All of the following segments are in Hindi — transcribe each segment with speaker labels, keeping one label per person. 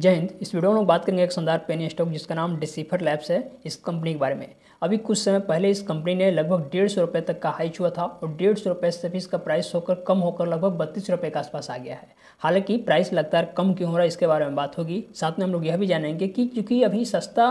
Speaker 1: जय हिंद इस वीडियो में लोग बात करेंगे एक शानदार पेनी स्टॉक जिसका नाम डिसीफर लैब्स है इस कंपनी के बारे में अभी कुछ समय पहले इस कंपनी ने लगभग डेढ़ सौ रुपये तक का हाइच हुआ था और डेढ़ सौ रुपये से भी इसका प्राइस होकर कम होकर लगभग बत्तीस रुपये के आसपास आ गया है हालांकि प्राइस लगातार कम क्यों हो रहा है इसके बारे में बात होगी साथ में हम लोग यह भी जानेंगे कि क्योंकि अभी सस्ता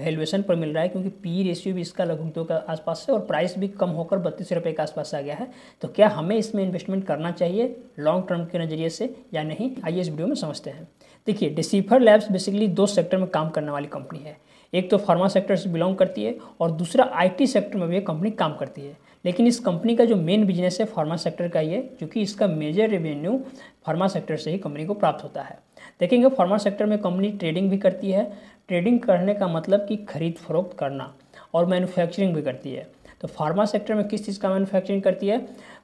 Speaker 1: वैल्यूएशन पर मिल रहा है क्योंकि पी रेशियो भी इसका लगभग दो का आसपास है और प्राइस भी कम होकर बत्तीस रुपये के आसपास आ गया है तो क्या हमें इसमें इन्वेस्टमेंट करना चाहिए लॉन्ग टर्म के नज़रिए से या नहीं आइए इस वीडियो में समझते हैं देखिए डिसीफर लैब्स बेसिकली दो सेक्टर में काम करने वाली कंपनी है एक तो फार्मा सेक्टर से बिलोंग करती है और दूसरा आईटी सेक्टर में भी कंपनी काम करती है लेकिन इस कंपनी का जो मेन बिजनेस है फार्मा सेक्टर का ही है क्योंकि इसका मेजर रेवेन्यू फार्मा सेक्टर से ही कंपनी को प्राप्त होता है देखेंगे फार्मा सेक्टर में कंपनी ट्रेडिंग भी करती है ट्रेडिंग करने का मतलब कि खरीद फरोख्त करना और मैन्युफैक्चरिंग भी करती है तो फार्मा सेक्टर में किस चीज़ का मैन्युफैक्चरिंग करती है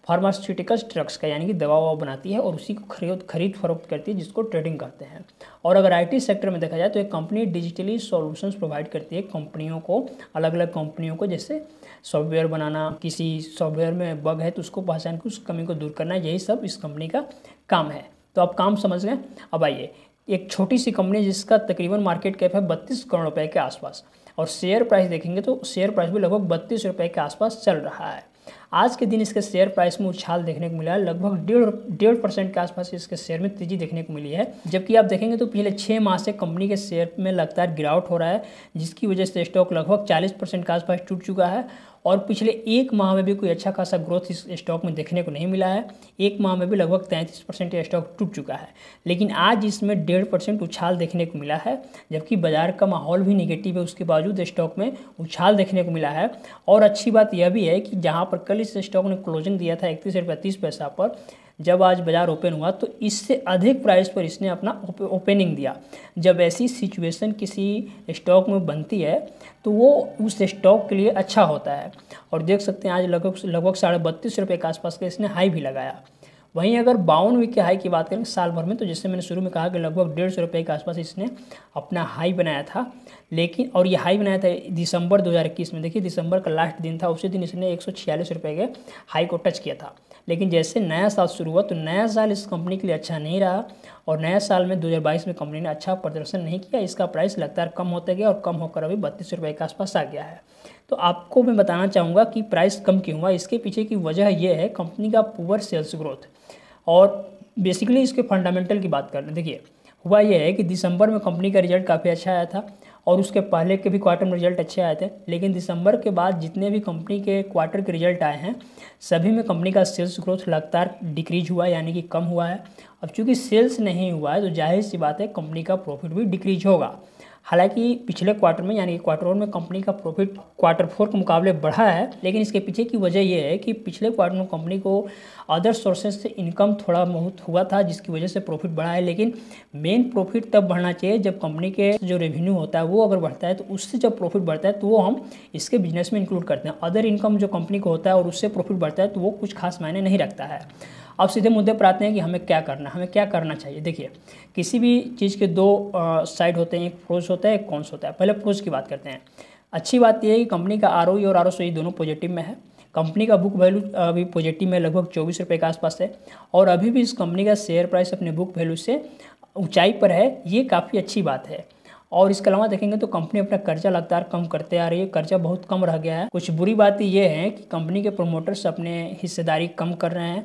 Speaker 1: फार्मास्यूटिकल्स ड्रग्स का यानी कि दवा ववा बनाती है और उसी को खरीद खरीद फरोख्त करती है जिसको ट्रेडिंग करते हैं और अगर आईटी सेक्टर में देखा जाए तो एक कंपनी डिजिटली सॉल्यूशंस प्रोवाइड करती है कंपनियों को अलग अलग कंपनियों को जैसे सॉफ्टवेयर बनाना किसी सॉफ्टवेयर में बग है तो उसको पहचान के उस कमी को दूर करना यही सब इस कंपनी का काम है तो आप काम समझ गए अब आइए एक छोटी सी कंपनी जिसका तकरीबन मार्केट कैप है बत्तीस करोड़ रुपए के आसपास और शेयर प्राइस देखेंगे तो शेयर प्राइस भी लगभग बत्तीस रुपये के आसपास चल रहा है आज के दिन इसके शेयर प्राइस में उछाल देखने को मिला है लगभग डेढ़ डेढ़ परसेंट के आसपास इसके शेयर में तेजी देखने को मिली है जबकि आप देखेंगे तो पिछले छः माह से कंपनी के शेयर में लगातार गिरावट हो रहा है जिसकी वजह से स्टॉक लगभग चालीस परसेंट के आसपास टूट चुका है और पिछले एक माह में भी कोई अच्छा खासा ग्रोथ इस स्टॉक में देखने को नहीं मिला है एक माह में भी लगभग तैंतीस परसेंट स्टॉक टूट चुका है लेकिन आज इसमें डेढ़ परसेंट उछाल देखने को मिला है जबकि बाजार का माहौल भी निगेटिव है उसके बावजूद स्टॉक में उछाल देखने को मिला है और अच्छी बात यह भी है कि जहाँ पर कल इस स्टॉक ने क्लोजिंग दिया था इकतीस रुपये तीस पैसा पर जब आज बाज़ार ओपन हुआ तो इससे अधिक प्राइस पर इसने अपना ओपनिंग दिया जब ऐसी सिचुएशन किसी स्टॉक में बनती है तो वो उस स्टॉक के लिए अच्छा होता है और देख सकते हैं आज लगभग लगभग साढ़े बत्तीस रुपये के आसपास का इसने हाई भी लगाया वहीं अगर बावन वीक के हाई की बात करें साल भर में तो जैसे मैंने शुरू में कहा कि लगभग डेढ़ सौ रुपये के आसपास इसने अपना हाई बनाया था लेकिन और ये हाई बनाया था दिसंबर 2021 में देखिए दिसंबर का लास्ट दिन था उसी दिन इसने एक सौ के हाई को टच किया था लेकिन जैसे नया साल शुरू हुआ तो नया साल इस कंपनी के लिए अच्छा नहीं रहा और नया साल में 2022 में कंपनी ने अच्छा प्रदर्शन नहीं किया इसका प्राइस लगातार कम होता गया और कम होकर अभी बत्तीस रुपये के आसपास आ गया है तो आपको मैं बताना चाहूँगा कि प्राइस कम क्यों हुआ इसके पीछे की वजह यह है कंपनी का पुअर सेल्स ग्रोथ और बेसिकली इसके फंडामेंटल की बात कर रहे हैं देखिए हुआ यह है कि दिसंबर में कंपनी का रिजल्ट काफ़ी अच्छा आया था और उसके पहले के भी क्वार्टर में रिजल्ट अच्छे आए थे लेकिन दिसंबर के बाद जितने भी कंपनी के क्वार्टर के रिजल्ट आए हैं सभी में कंपनी का सेल्स ग्रोथ लगातार डिक्रीज हुआ यानी कि कम हुआ है अब चूँकि सेल्स नहीं हुआ है तो जाहिर सी बात है कंपनी का प्रॉफिट भी डिक्रीज होगा हालांकि पिछले क्वार्टर में यानी कि क्वार्टर वन में कंपनी का प्रॉफिट क्वार्टर फोर के मुकाबले बढ़ा है लेकिन इसके पीछे की वजह यह है कि पिछले क्वार्टर में कंपनी को अदर सोर्सेज से इनकम थोड़ा बहुत हुआ था जिसकी वजह से प्रॉफिट बढ़ा है लेकिन मेन प्रॉफिट तब बढ़ना चाहिए जब कंपनी के जो रेवेन्यू होता है वो अगर बढ़ता है तो उससे जब प्रॉफिट बढ़ता है तो वो हम इसके बिजनेस में इंक्लूड करते हैं अदर इनकम जो कंपनी को होता है और उससे प्रॉफिट बढ़ता है तो वो कुछ खास मायने नहीं रखता है अब सीधे मुद्दे पर आते हैं कि हमें क्या करना है हमें क्या करना चाहिए देखिए किसी भी चीज़ के दो साइड होते हैं एक प्रोज होता है एक कॉन्स होता है पहले प्रोज की बात करते हैं अच्छी बात यह है कि कंपनी का आर e और आर तो दोनों पॉजिटिव में है कंपनी का बुक वैल्यू अभी पॉजिटिव में लगभग चौबीस रुपये के आसपास है और अभी भी इस कंपनी का शेयर प्राइस अपने बुक वैल्यू से ऊंचाई पर है ये काफ़ी अच्छी बात है और इसके अलावा देखेंगे तो कंपनी अपना कर्जा लगातार कम करते आ रही है कर्जा बहुत कम रह गया है कुछ बुरी बात ये है कि कंपनी के प्रोमोटर्स अपने हिस्सेदारी कम कर रहे हैं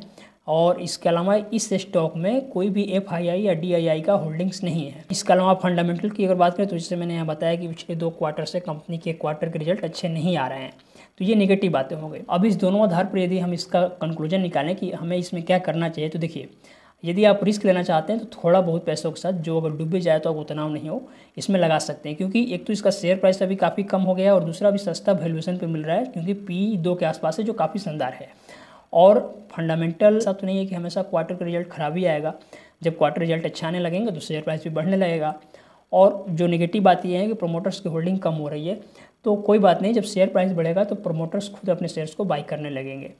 Speaker 1: और इसके अलावा इस स्टॉक में कोई भी एफ आई आई या डी आई आई का होल्डिंग्स नहीं है इसके अलावा फंडामेंटल की अगर बात करें तो इससे मैंने यहाँ बताया कि पिछले दो क्वार्टर से कंपनी के क्वार्टर के रिजल्ट अच्छे नहीं आ रहे हैं तो ये नेगेटिव बातें हो गई अब इस दोनों आधार पर यदि हम इसका कंक्लूजन निकालें कि हमें इसमें क्या करना चाहिए तो देखिए यदि आप रिस्क लेना चाहते हैं तो थोड़ा बहुत पैसों के साथ जो अगर डूबे जाए तो आप उतनाव नहीं हो इसमें लगा सकते हैं क्योंकि एक तो इसका शेयर प्राइस अभी काफ़ी कम हो गया है और दूसरा भी सस्ता वैल्यूएशन पर मिल रहा है क्योंकि पी दो के आसपास है जो काफ़ी शानदार है और फंडामेंटल सब तो नहीं है कि हमेशा क्वार्टर का रिजल्ट खराब ही आएगा जब क्वार्टर रिजल्ट अच्छा आने लगेंगे तो शेयर प्राइस भी बढ़ने लगेगा और जो नेगेटिव बात यह है कि प्रोमोटर्स की होल्डिंग कम हो रही है तो कोई बात नहीं जब शेयर प्राइस बढ़ेगा तो प्रोमोटर्स खुद अपने शेयर्स को बाई करने लगेंगे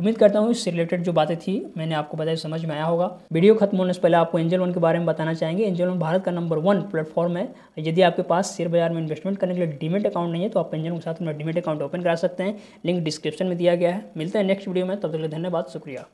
Speaker 1: उम्मीद करता हूँ इससे रिलेटेड जो बातें थी मैंने आपको बताया समझ में आया होगा वीडियो खत्म होने से पहले आपको एंजल वन के बारे में बताना चाहेंगे एंजल वन भारत का नंबर वन प्लेटफॉर्म है यदि आपके पास शेयर बाजार में इन्वेस्टमेंट करने के लिए डीमेट अकाउंट नहीं है तो आप एंजल के साथ अपना डीमेट अकाउंट ओपन करा सकते हैं लिंक डिस्क्रिप्शन में दिया गया है मिलते हैं नेक्स्ट वीडियो में तब तक धन्यवाद शुक्रिया